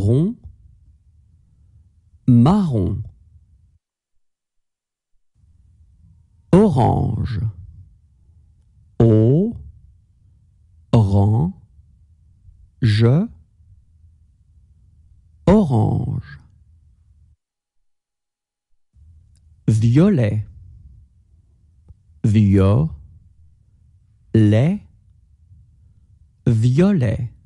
marron, marron, orange, o, orange, orange, violet, lait, violet